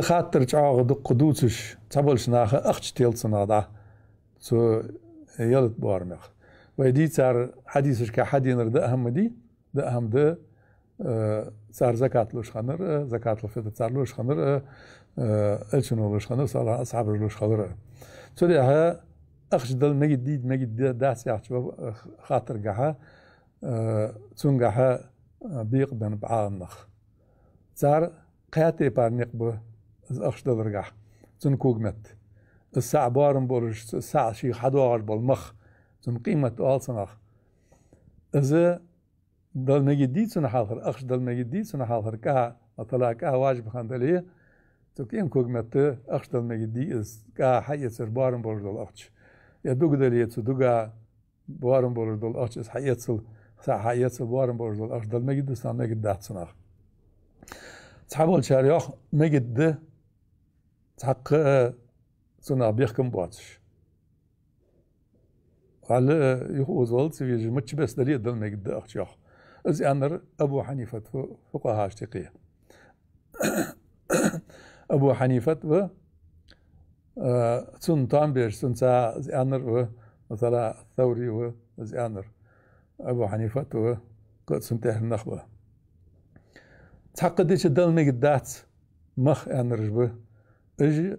خاطر چاغ آغد قدوسش تبلش ناخه أخش تیل نادا سو يلت بارمخ ويدي تار حديثش كحدي نر ده أهم دی ده أهم ده تار اه، زکات لوش خنر اه، زکات الفطر تار لوش خنر اه، الچن لوش خنر سال أصحاب لوش خنر سو لها أخش دل مجد ديد مجد ده سی يحجب خاطر قها تون قها بیق بن بعال نخ تار پر بارنق به از اخش درگاه زن کوگمت از سع بارم برش سع شی خدوار بال مخ زن قیمت آل سنخ از دل نگی دی زن حال هر اخش دل نگی دی زن حال هر که مثلا که واجب دلیه تو کیم کوگمت ت اخش دل نگی دی از که حیات سر بارم برش دل اخش یا دوگ دلیه تو دوگا بارم برش دل اخش از حیات سل سع حیات سل بارم برش دل اخش دل نگی دستان نگی دات سنخ تحول شریخ مگید ده تحققها آه، تنابيغ كمبواتش على آه، يخوز والت في جمت بس دليل دل ما يقدر أختيار أزي أنر أبو حنيفة فقهاء اشتقية أبو حنيفة و تون تامبير تون تا زي أنر و مثلا الثوري و زي أنر أبو حنيفة و قد سنتهر النخبة تحقق ديش دل ما يقدر مخ أنر جبه اجي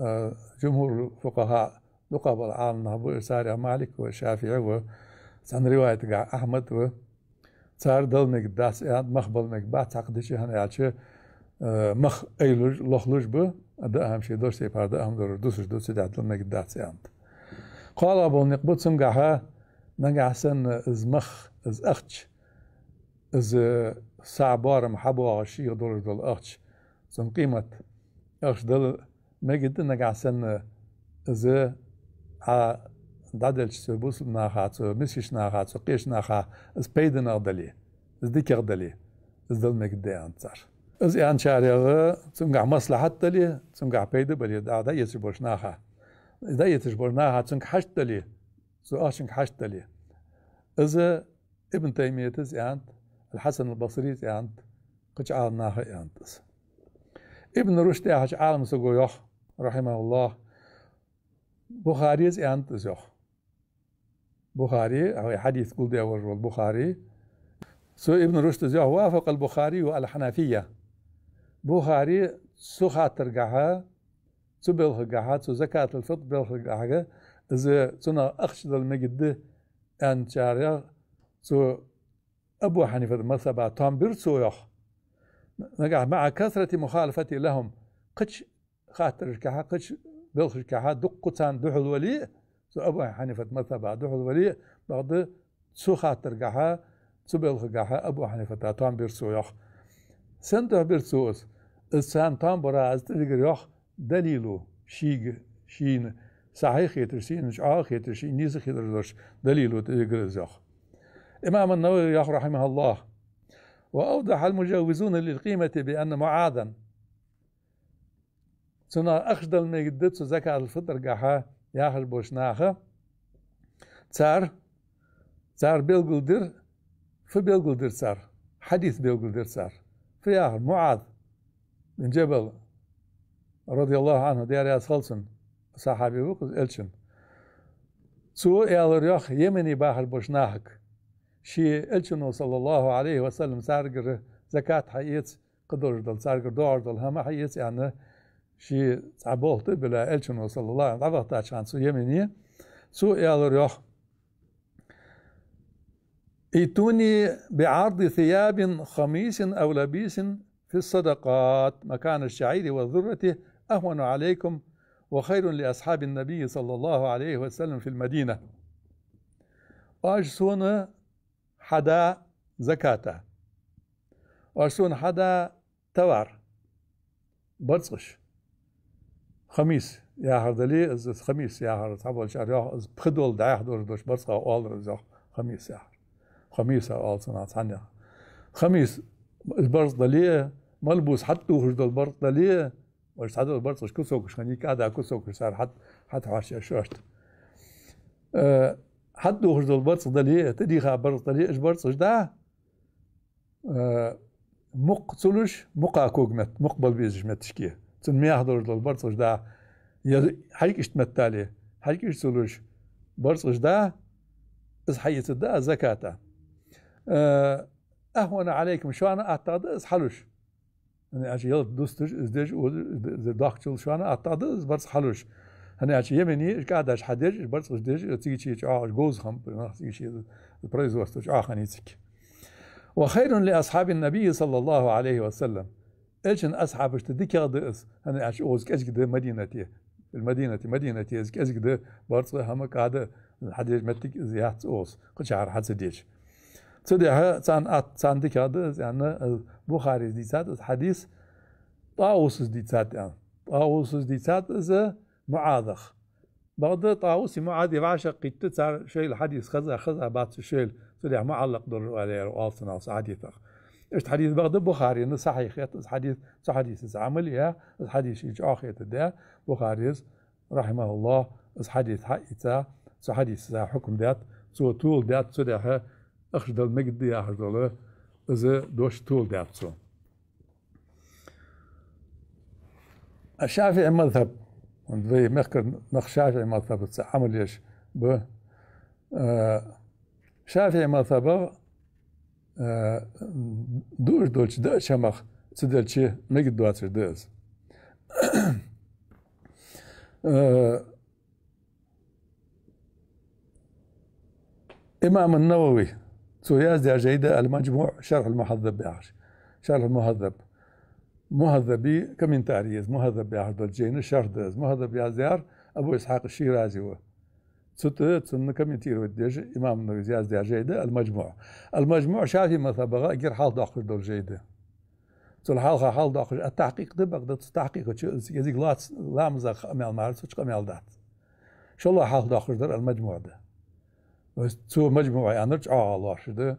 آه، جمهور الفقهاء نقباء العالم أبو ساري مالك والشافعي سن رواية أحمد و صار دلنك داس اند مخبلنك بعد تعقدش هن يعشى آه، مخ ايلوج لخلوج بو ده أهم شي دور سي فرد أهم دور دوسش دوس ده دلنك داس اند قال أبو نقبت قاها نجع سن از مخ از أختش از صعبار محبو عشي دور دل أختش سن قيمة Ëështë megjithë në ka sen zë a dadel që së busë në aha, që mishish në aha, që kish në aha, zë pejde në agdali, zë dikë agdali, zë dhe me gëdhe anë carë. Zë janë qarë edhe, që nga maslahat të li, që nga pejde bëli, da da jetë që bosh në aha. Da jetë që bosh në aha, që nga hashtë të li, që është nga hashtë të li. Zë ibn Tejmjetës janë, الحسن البصري تاعت قطعة ناها تاعت ابن Ibn Rushd e hat allem so gejoch, rahimahullah. Bukhari is ant zoch. Bukhari, هو حديث قل دي أول بخاری سو ابن رشد زوح وافق البخاری و الحنفیه بخاری سو خاطر قاها سو بلغ قاها سو زکات الفطر بلغ قاها از سنا اخش دل المجد أن شارع سو أبو حنیفه مثلا تام سو یخ مع كثرة مخالفتي لهم قتش خاطر الكحة قتش بلخ الكحة قطان دوح الولي سو أبو حنيفة مثبا دوح الولي بعد سو خاطر كحة سو بلخ كحة أبو حنيفة تام بيرسو يخ سنتو بيرسوس السان تام برا تلقر يخ دليلو شيغ شين صحيح خيترشين مش آه خيترشين نيزخ خيترش دليلو تلقر يخ إمام النووي يخ رحمه الله وأوضح المجوزون للقيمة بأن معاذا سنا أخجدل ما يدتس زكاة الفطر قاها ياخل بوشناخة تسار تسار بيلغلدر في بيلغلدر تسار حديث بيلغلدر تسار في ياخر معاذ من جبل رضي الله عنه دير خلصن صحابي بوكز إلشن سو يالر يخ يمني باخر بوشناخك shi elçinu sallallahu alaihi wasallam sargir zakat hayet qadar dal sargir doar dal hama hayet yani shi tsabohtu bila elçinu sallallahu alaihi wasallam avata chansu yemini su yalır yok ائتوني بعرض ثياب خميس أو لبيس في الصدقات مكان الشعير والذرة أهون عليكم وخير لأصحاب النبي صلى الله عليه وسلم في المدينة واج سونا حدا زكاته وارسون حدا توار برصش خميس يا هردلي از خميس يا هرد تحول شهر يا از بخدول دايح دور دوش برصا اول رز خميس يا خميس اول صنع ثانية خميس البرص دلي ملبوس حتى وخرج البرص دلي وش حتى البرص وش كسوك شخنيك هذا كسوك صار حتى حتى عشرة شوشت حد وخرج البرص دليل تاريخ برص دليل اش برص دا آه، مقتلش مقا كوغمت مقبل بيزش متشكيه تن مياه درج البرص دا حريك مت تالي حريك اشتلوش برص ده از حيث دا زكاتا آه، اهون عليكم شو انا اعتقد از حلوش يعني اجي يلا دوستش ازدج وداخل شو انا اعتقد از برص حلوش هنا اش يمني اش قاعد اش حدج اش برص دج تيجي تشي اش جوز هم تيجي تشي البرايز وست اش خنيتك وخير لاصحاب النبي صلى الله عليه وسلم ايش ان اصحاب اش تدك اس هنا اش اوز كاش قد مدينه تي المدينه تي مدينه تي اش كاش قد برص هم قاعد حدج متك زيات اوز قد شهر حد سديش صدق سان ات سان دك يعني بخاري ديزات حديث طاوس ديزات يعني طاوس ديزات معاضخ بغض طاووسي معاد يعشق تسع شيل حديث خزع خزع بعد شيل طلع معلق در عليه رؤاس ناس حديثخ ايش حديث بغض بخاري انه صحيح حديث حديث عمل يا حديث ايش اخر ده بخاري رحمه الله حديث صحيح حديث حكم ذات سو طول ذات اخش دل مجد يا اخشد اذا دوش طول ذات سو الشافعي مذهب Want wil je nog Shafi'i madhab, het amal yesh. Be, Shafi'i madhab, dush dolç da şamah, të del që në këtë duatë që dëz. إمام النووي سوياز دي عجيدة المجموع شرح المهذب بعش شرح المهذب مهذبي كمين تعريز مهذب بيعرض الجين الشردز مهذب بيعزيار أبو إسحاق الشيرازي هو تسوت سنة كمين تير وديج إمام النويز يعزيار جيدة المجموع المجموع شافي مثابغة غير حال داخل دور جيدة تقول حال خا حال داخل التحقيق ده بقدر تحقيق يزيق يزي لا لامزة خامل مارس وش خامل دات شو الله حال داخل دور المجموع ده بس تو مجموعة يعني آه، أنا رجع الله شده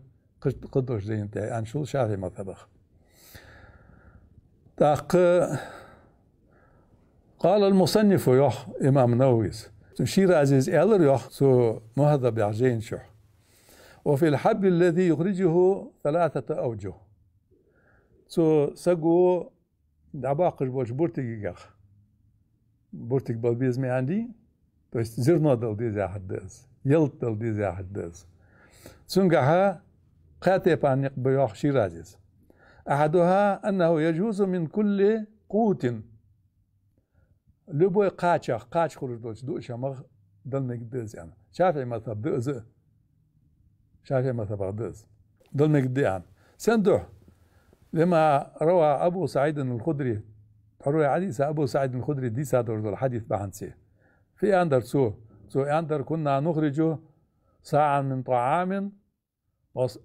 قدوش زين تاعي أنا يعني شو شافي مثابغة قال المصنف يح إمام نوويس تشير عزيز إلر يح سو مهذب يعجين شح وفي الحبل الذي يخرجه ثلاثة أوجه سو سقو دعباقش بوش بورتي جيخ بورتي بالبيز مي عندي تو زرنا دل دي زي حداز يلت دل دي زي حداز سنقعها قاتي بانيق بيوح شير عزيز أحدها أنه يجوز من كل قوت لبوي قاچا قاچ خروج دوش دوش مغ دلنك دز يعني شافعي مذهب دز شافعي مذهب دز دلنك دي يعني سندوح لما روى أبو سعيد الخدري روى حديث أبو سعيد الخدري دي سادر الحديث بحنسي في أندر سو سو أندر كنا نخرج ساعة من طعام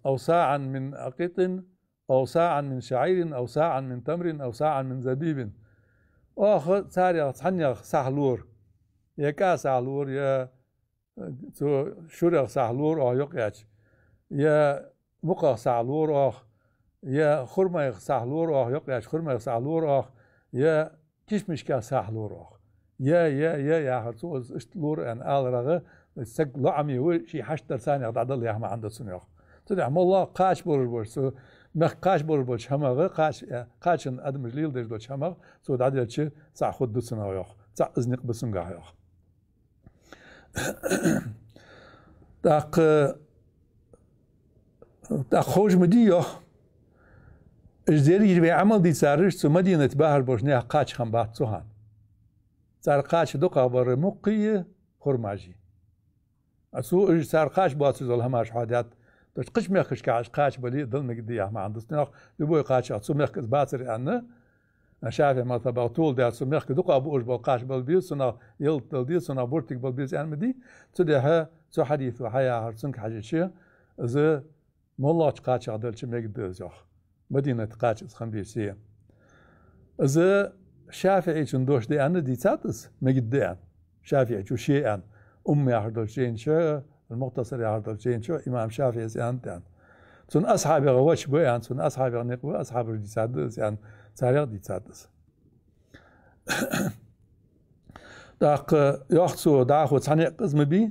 أو ساعة من أقط أو ساعا من شعير أو ساعا من تمر أو ساعا من زبيب أخ ساري حنيا سحلور يا كا سحلور يا تو شرق سحلور أو آه، يقعش يا مقا سحلور أخ يا خرمة سحلور أخ آه، يقعش خرمة سحلور أخ يا كشمش كا سحلور أخ يا يا يا يا هرتو اشتلور أن آل رغه سك لعمي وشي حشتر ثانية قد عدل يا ما عنده سنيخ تدعم الله قاش بور بور سو نخ قاش بول چه همه کاش قاشن ادم جلیل دش بولش همه سو دعدل چه سا خود دوسنا سا از ازنق بسنقا ياخ داق دق خوش مدی از اجزیری به عمل دی سرش تو مدینه بحر باش نه قاچ هم بحث تو هن سر کاش دو قبر مقی خرماجی اسو اج سر قاچ باز تو همه اش حادث Dus kies meer كاش kaas bali dan ik die ja maar anders nog de boy kaas at انا شايف ما تبع طول ده سو مخ دقه ابو اجبل قاش بالبيل سنا يل تلدي سنا بورتك بالبيل ان مدي تدها سو حديث وحيا هرسنك حاجه شي ز مولا قاش عدل شي ميك دزوخ مدينه قاش خنبيسيه ز ايش شندوش دي انا دي تاتس ميك دي ايش شو شيئا امي احضر شيء المختصر يعرض الجين شو إمام شافعي سيان تان تون أصحاب غواش بو يعني تون أصحاب نقو أصحاب دي سادس يعني تاريخ دي سادس داق يخصو داخو تاني قزم بي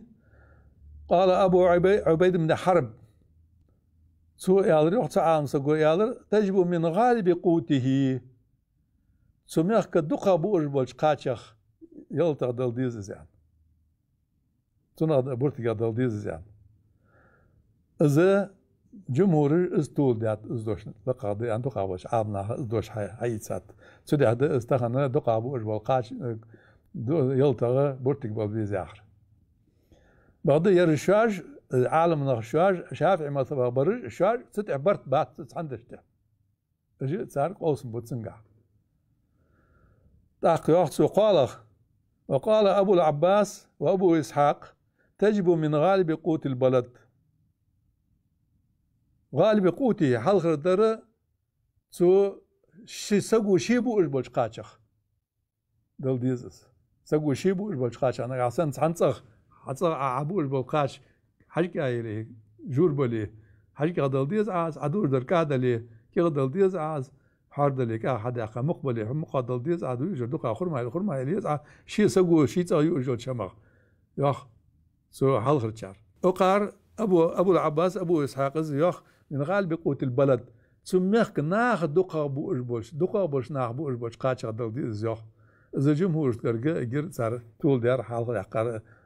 قال أبو عبيد, عبيد من حرب سو يالر يخصو عام سقو يالر تجب من غالب قوته سميخ كدقا بوش بولش قاچخ يلتغ دل ديزز يعني Sonra ad burtik adal dizes yan. Azı cumhur iz tul diat iz doş da qadı an to qabaş amna iz doş hayitsat. Su diat iz taxana do qabu iz bol qaç e, yıltağı burtik bol biz axır. Bağda yarışaj عالم نخشاج شافعي ما تبغى برج شاج تتعبرت بات تتحندشته جئت صار قوس بوتسنقع تحقيق سقالخ وقال أبو العباس وأبو إسحاق تجب من غالب قوت البلد غالب قوتي حلقر در سو شي سقو شيبو إجبوش قاتشخ دل ديزس سقو شيبو إجبوش قاتش أنا عسان تحنصخ حتصر عبو إجبوش قاتش حجك آيلي جور بلي حجك غدل ديز عاز عدور در كادلي كي غدل ديز عاز حار دل كا حدا قا مقبل هم قدل ديز عدو يجر دقا خرما خرما ليز شي سقو شي تايو إجبوش شمخ يخ سو حلخ الشعر أقار أبو أبو العباس أبو إسحاق يخ نغال بقوة البلد تسميخ ناخ دقا بو إربوش دقا بوش ناخ بو إربوش قاتش غدر دي إزيوخ إذا جمهور تقرق إجر صار طول دير حلخ العقار